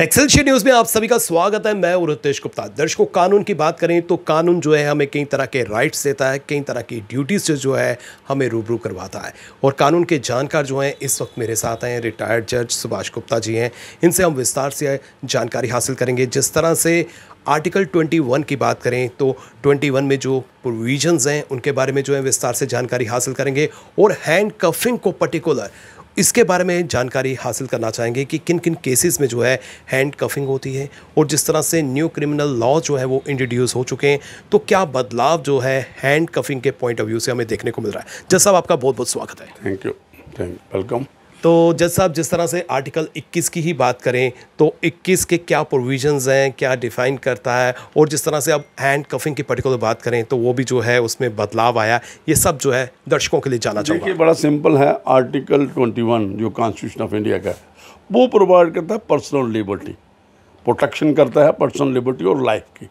Excelsior news में आप सभी का स्वागत है मैं रितेश गुप्ता दर्शकों कानून की बात करें तो कानून जो है हमें कई तरह के राइट्स देता है कई तरह की ड्यूटीज़ से जो है हमें रूबरू करवाता है और कानून के जानकार जो हैं इस वक्त मेरे साथ हैं रिटायर्ड जज सुभाष गुप्ता जी हैं इनसे हम विस्तार से जानकारी हासिल करेंगे जिस तरह से आर्टिकल 21 की बात करें तो 21 में जो प्रोविजंस हैं उनके बारे में जो है विस्तार से जानकारी हासिल करेंगे और हैंड कफिंग को पर्टिकुलर इसके बारे में जानकारी हासिल करना चाहेंगे कि किन किन केसेस में जो है हैंड कफिंग होती है और जिस तरह से न्यू क्रिमिनल लॉ जो है वो इंट्रोड्यूस हो चुके हैं तो क्या बदलाव जो है हैंड कफिंग के पॉइंट ऑफ व्यू से हमें देखने को मिल रहा है जैसा साहब आपका बहुत बहुत स्वागत है थैंक यू थैंक वेलकम तो जज साहब जिस तरह से आर्टिकल 21 की ही बात करें तो 21 के क्या प्रोविजंस हैं क्या डिफ़ाइन करता है और जिस तरह से अब हैंड कफिंग की पर्टिकुलर बात करें तो वो भी जो है उसमें बदलाव आया ये सब जो है दर्शकों के लिए जाना चाहिए देखिए बड़ा सिंपल है आर्टिकल 21 जो कॉन्स्टिट्यूशन ऑफ इंडिया का वो प्रोवाइड करता है पर्सनल लिबर्टी प्रोटेक्शन करता है पर्सनल लिबर्टी और लाइफ की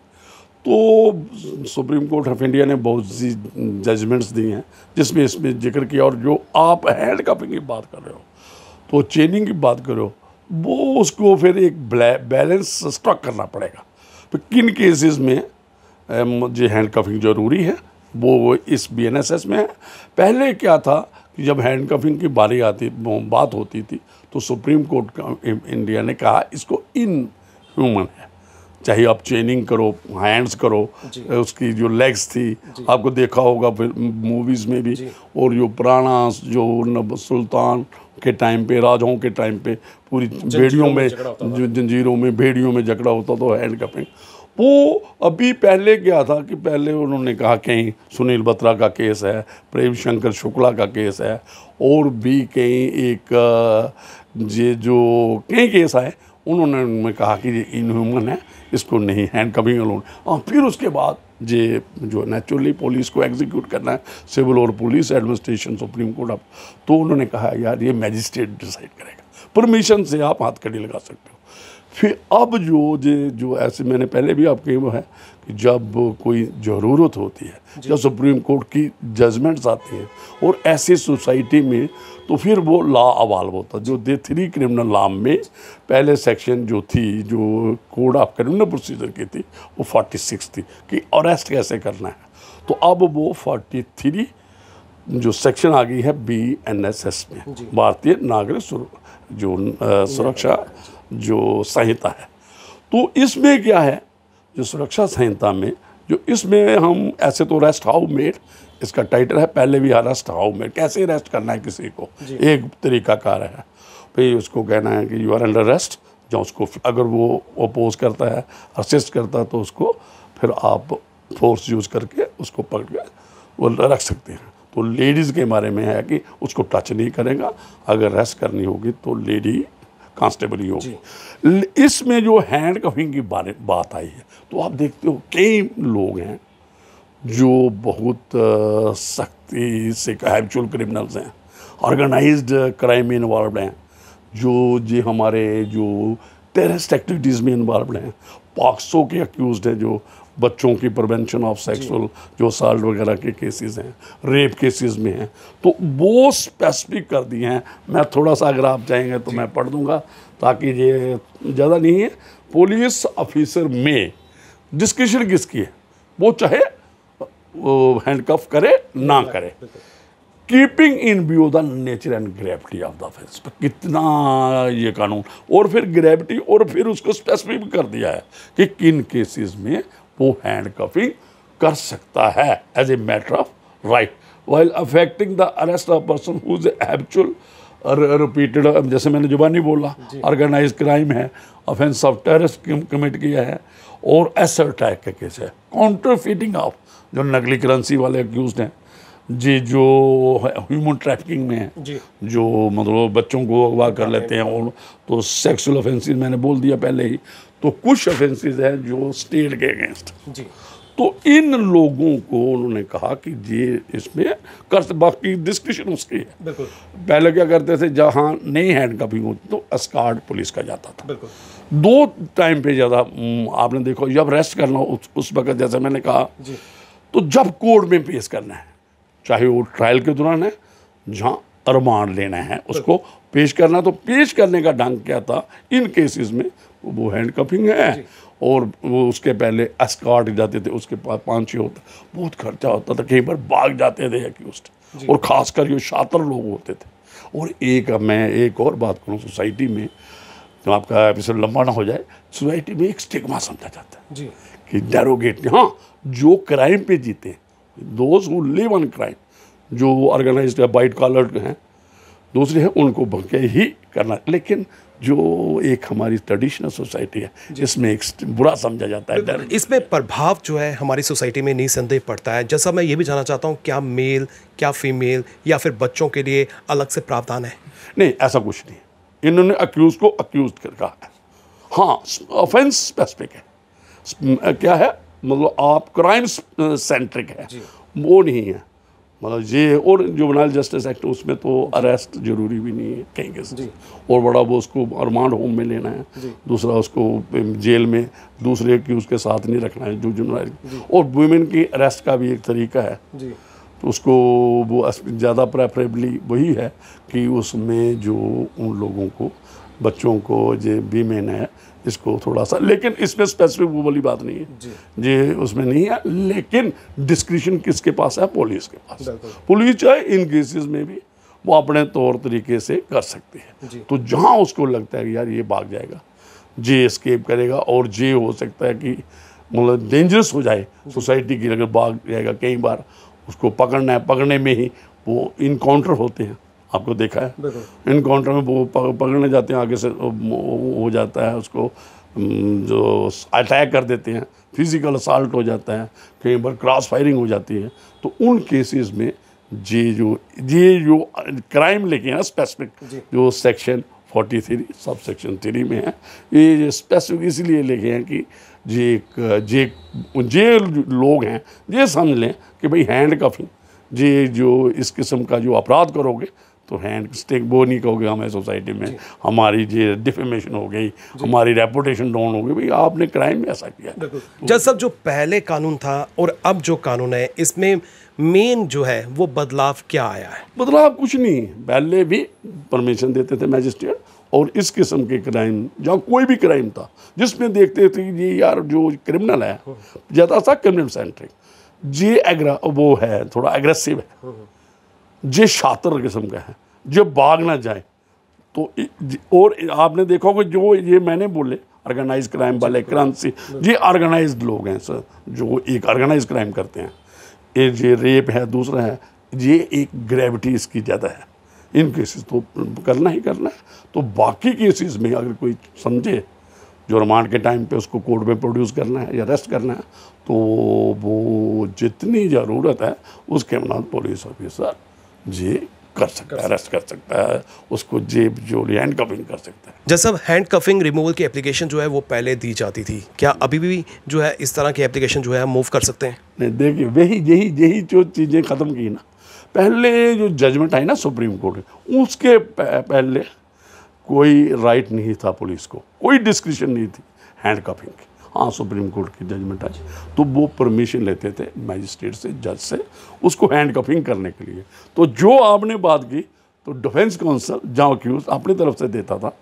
तो सुप्रीम कोर्ट ऑफ इंडिया ने बहुत सी जजमेंट्स दी हैं जिसमें इसमें जिक्र किया और जो आप हैंड कपिंग की बात कर रहे हो तो चेनिंग की बात करो वो उसको फिर एक बैलेंस स्टॉक करना पड़ेगा तो किन केसेस में जो हैंड कफिंग ज़रूरी है वो वो इस बीएनएसएस में है पहले क्या था कि जब हैंड कफिंग की बारी आती बात होती थी तो सुप्रीम कोर्ट का इंडिया ने कहा इसको इन ह्यूमन है चाहे आप चेनिंग करो हैंड्स करो उसकी जो लेग्स थी आपको देखा होगा मूवीज़ में भी और जो पुराना जो सुल्तान के टाइम पे राजाओं के टाइम पे पूरी भेड़ियों में जंजीरों में भेड़ियों में झगड़ा होता था हैंड कपिंग वो अभी पहले क्या था कि पहले उन्होंने कहा कहीं सुनील बत्रा का केस है प्रेम शंकर शुक्ला का केस है और भी कहीं एक ये जो कई केस आए उन्होंने उनमें कहा कि ये इनह्यूमन है इसको नहीं हैंड कमिंग अलोन और फिर उसके बाद जे जो नेचुरली पुलिस को एग्जीक्यूट करना है सिविल और police administration supreme court of तो उन्होंने कहा यार ये मैजिस्ट्रेट डिसाइड करेगा परमिशन से आप हाथ कड़ी लगा सकते फिर अब जो जो जो ऐसे मैंने पहले भी कही वो है कि जब कोई ज़रूरत होती है जब सुप्रीम कोर्ट की जजमेंट्स आती हैं और ऐसी सोसाइटी में तो फिर वो लॉ अवाल्व होता जो दे थ्री क्रिमिनल लॉ में पहले सेक्शन जो थी जो कोड ऑफ क्रिमिनल प्रोसीजर की थी वो फोर्टी सिक्स थी कि अरेस्ट कैसे करना है तो अब वो फोर्टी थ्री जो सेक्शन आ गई है बी एन एस एस में भारतीय नागरिक जो सुरक्षा जो संहिता है तो इसमें क्या है जो सुरक्षा संहिता में जो इसमें हम ऐसे तो रेस्ट हाउ मेड इसका टाइटल है पहले भी अरेस्ट हाउ मेड कैसे अरेस्ट करना है किसी को एक तरीका कार है भाई उसको कहना है कि यू आर अंडर अरेस्ट जहाँ उसको अगर वो अपोज करता है असिस्ट करता है तो उसको फिर आप फोर्स यूज़ करके उसको पकड़ के वो रख सकते हैं तो लेडीज़ के बारे में है कि उसको टच नहीं करेगा अगर रेस्ट करनी होगी तो लेडी कांस्टेबल ही हो इसमें जो हैंड कफिंग की बारे बात आई है तो आप देखते हो कई लोग हैं जो बहुत सख्ती से एक्चुअल क्रिमिनल्स हैं ऑर्गेनाइज्ड क्राइम में इन्वॉल्व हैं जो जी हमारे जो टेरिस्ट एक्टिविटीज़ में इन्वॉल्व हैं पॉक्सो के अक्यूज़ हैं जो बच्चों की प्रिवेंशन ऑफ सेक्सुअल जो असाल्ट वगैरह के केसेस हैं रेप केसेस में हैं तो वो स्पेसिफिक कर दिए हैं मैं थोड़ा सा अगर आप चाहेंगे तो मैं पढ़ दूंगा ताकि ये ज़्यादा नहीं है पुलिस ऑफिसर में डिस्क्रिशन किसकी है वो चाहे हैंडकफ करे ना करे keeping in view the nature and gravity of the face कितना ये कानून और फिर ग्रेविटी और फिर उसको स्पेसिफिक कर दिया है कि किन केसेस में वो हैंड कफिंग कर सकता है as a matter of right while affecting the arrest of person who is actual repeated जैसे मैंने जुबानी बोला ऑर्गेनाइज क्राइम है ऑफेंस ऑफ टेरिस कमिट किया है और एसर अटैक का केस है काउंटर फीटिंग ऑफ जो नकली करेंसी वाले अक्यूज हैं जी जो ह्यूमन ट्रैफिकिंग में है जो मतलब बच्चों को अगवा कर लेते हैं और तो सेक्सुअल ऑफेंसेस मैंने बोल दिया पहले ही तो कुछ ऑफेंसेस हैं जो स्टेट के अगेंस्ट जी तो इन लोगों को उन्होंने कहा कि ये इसमें कर बाकी डिस्कशन उसकी है पहले क्या करते थे जहाँ नहीं हैंड कपिंग होती तो अस्कार्ड पुलिस का जाता था दो टाइम पे ज़्यादा हम्म, आपने देखो जब रेस्ट करना उस, उस वक्त जैसे मैंने कहा तो जब कोर्ट में पेश करना है चाहे वो ट्रायल के दौरान है जहाँ अरमान लेना है उसको पेश करना तो पेश करने का ढंग क्या था इन केसेस में वो हैंड कपिंग है और वो उसके पहले अस्कार्ट जाते थे उसके पास पाँच छः होता बहुत खर्चा होता था कई बार भाग जाते थे एक्यूस्ट और ख़ासकर ये शातर लोग होते थे और एक मैं एक और बात करूँ सोसाइटी में तो आपका एपिसोड लंबा ना हो जाए सोसाइटी में एक स्टिग्मा समझा जाता है जी कि डेरोगेट हाँ जो क्राइम पे जीते हैं those who live on crime जो ऑर्गेनाइज या वाइट कॉलर हैं दूसरे हैं उनको भंके ही करना लेकिन जो एक हमारी ट्रेडिशनल सोसाइटी है जिसमें एक बुरा समझा जाता है इस पर प्रभाव जो है हमारी सोसाइटी में नहीं संदेह पड़ता है जैसा मैं ये भी जानना चाहता हूँ क्या मेल क्या फीमेल या फिर बच्चों के लिए अलग से प्रावधान है नहीं ऐसा कुछ नहीं इन्होंने अक्यूज को अक्यूज कर कहा है हाँ ऑफेंस स्पेसिफिक है क्या है मतलब आप क्राइम सेंट्रिक है वो नहीं है मतलब ये और जो जुबनाइल जस्टिस एक्ट उसमें तो अरेस्ट जरूरी भी नहीं है कहीं कैसे और बड़ा वो उसको अरमांड होम में लेना है दूसरा उसको जेल में दूसरे की उसके साथ नहीं रखना है जो जुबनाइल और वुमेन की अरेस्ट का भी एक तरीका है तो उसको वो ज़्यादा प्रेफरेबली वही है कि उसमें जो उन लोगों को बच्चों को जे मेन है इसको थोड़ा सा लेकिन इसमें स्पेसिफिक वो वाली बात नहीं है जी उसमें नहीं है लेकिन डिस्क्रिप्शन किसके पास है पुलिस के पास पुलिस चाहे इन केसेस में भी वो अपने तौर तरीके से कर सकते हैं तो जहाँ उसको लगता है कि यार ये भाग जाएगा जे स्केप करेगा और जे हो सकता है कि मतलब डेंजरस हो जाए सोसाइटी की अगर भाग जाएगा कई बार उसको पकड़ना है पकड़ने में ही वो इनकाउंटर होते हैं आपको देखा है इनकाउंटर में वो पकड़ने जाते हैं आगे से हो जाता है उसको जो अटैक कर देते हैं फिजिकल असाल्ट हो जाता है कहीं पर क्रॉस फायरिंग हो जाती है तो उन केसेस में ये जो ये जो क्राइम लेके हैं स्पेसिफिक जो सेक्शन 43 सब सेक्शन थ्री में है ये स्पेसिफिक इसलिए लेके हैं कि जे जे जे लोग हैं ये समझ लें कि भाई हैंड कफिंग ये जो इस किस्म का जो अपराध करोगे तो हैंड स्टेक वो नहीं कहोगे हमें सोसाइटी में हमारी ये डिफेमेशन हो गई हमारी रेपुटेशन डाउन हो गई भाई आपने क्राइम ऐसा किया जज साहब जो पहले कानून था और अब जो कानून है इसमें मेन जो है वो बदलाव क्या आया है बदलाव कुछ नहीं पहले भी परमिशन देते थे मैजिस्ट्रेट और इस किस्म के क्राइम जहाँ कोई भी क्राइम था जिसमें देखते थे ये यार जो क्रिमिनल है हाँ। ज़्यादा सा क्रिमिनल सेंट्रिक ये एग्रा वो है थोड़ा एग्रेसिव है हाँ, हाँ। जे शातर किस्म का है जो भाग ना जाए तो और आपने देखा होगा जो ये मैंने बोले ऑर्गेनाइज क्राइम वाले क्रांसी ये ऑर्गेनाइज लोग हैं सर जो एक ऑर्गेनाइज क्राइम करते हैं ये ये रेप है दूसरा है ये एक ग्रेविटी इसकी ज़्यादा है इन केसेस तो करना ही करना है तो बाकी केसेस में अगर कोई समझे जो रिमांड के टाइम पे उसको कोर्ट में प्रोड्यूस करना है या अरेस्ट करना है तो वो जितनी ज़रूरत है उसके मुनाद पुलिस ऑफिसर ये कर सकता है अरेस्ट कर सकता है उसको जेब जो हैंड कफिंग कर सकता है जैसा हैंड कफिंग रिमूवल की एप्लीकेशन जो है वो पहले दी जाती थी क्या अभी भी जो है इस तरह की एप्लीकेशन जो है मूव कर सकते हैं नहीं देखिए वही यही यही जो चीज़ें ख़त्म की ना पहले जो जजमेंट आई ना सुप्रीम कोर्ट उसके पहले कोई राइट नहीं था पुलिस को कोई डिस्क्रिप्शन नहीं थी हैंड कफिंग की हाँ सुप्रीम कोर्ट की जजमेंट आज तो वो परमिशन लेते थे मजिस्ट्रेट से जज से उसको हैंड कफिंग करने के लिए तो जो आपने बात की तो डिफेंस काउंसिल जहाँ क्यूज अपनी तरफ से देता था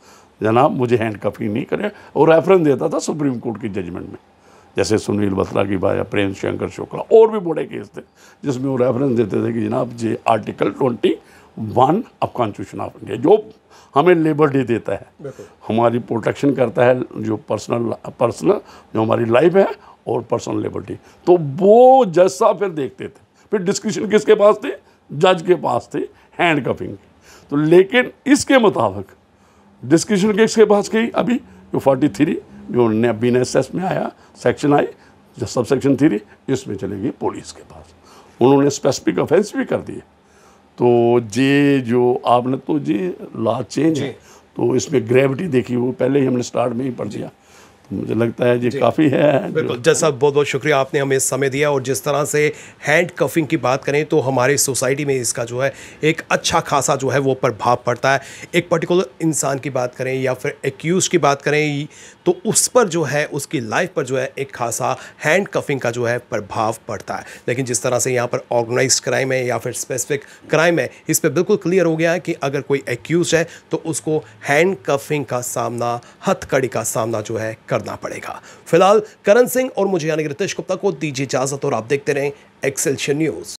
जनाब मुझे हैंड कफिंग नहीं करें और रेफरेंस देता था सुप्रीम कोर्ट की जजमेंट में जैसे सुनील बत्रा की भाया प्रेम शंकर शुक्ला और भी बड़े केस थे जिसमें वो रेफरेंस देते थे कि जनाब जी article twenty one of constitution of India जो हमें लेबर डे देता है हमारी प्रोटेक्शन करता है जो पर्सनल पर्सनल जो हमारी लाइफ है और पर्सनल लिबर्टी तो वो जज साहब फिर देखते थे फिर डिस्क्रिप्शन किसके पास थे जज के पास थे हैंड कपिंग तो लेकिन इसके मुताबिक डिस्क्रिप्शन किसके पास गई अभी जो फोर्टी थ्री जो बी में आया सेक्शन आई जो सब सेक्शन थ्री इसमें चलेगी गई पुलिस के पास उन्होंने स्पेसिफिक ऑफेंस भी कर दिए तो जे जो आपने तो जे ला चेंज है तो इसमें ग्रेविटी देखी वो पहले ही हमने स्टार्ट में ही पढ़ दिया तो मुझे लगता है जी काफ़ी है बिल्कुल जैसा बहुत बहुत शुक्रिया आपने हमें समय दिया और जिस तरह से हैंड कफिंग की बात करें तो हमारे सोसाइटी में इसका जो है एक अच्छा खासा जो है वो प्रभाव पड़ता है एक पर्टिकुलर इंसान की बात करें या फिर एक्यूज़ की बात करें तो उस पर जो है उसकी लाइफ पर जो है एक खासा हैंड कफिंग का जो है प्रभाव पड़ता है लेकिन जिस तरह से यहाँ पर ऑर्गेनाइज क्राइम है या फिर स्पेसिफिक क्राइम है इस पर बिल्कुल क्लियर हो गया है कि अगर कोई एक्यूज है तो उसको हैंड कफिंग का सामना हथकड़ी का सामना जो है करना पड़ेगा फिलहाल करण सिंह और मुझे यानी रितेश गुप्ता को दीजिए इजाजत और आप देखते रहें एक्सेलशन न्यूज़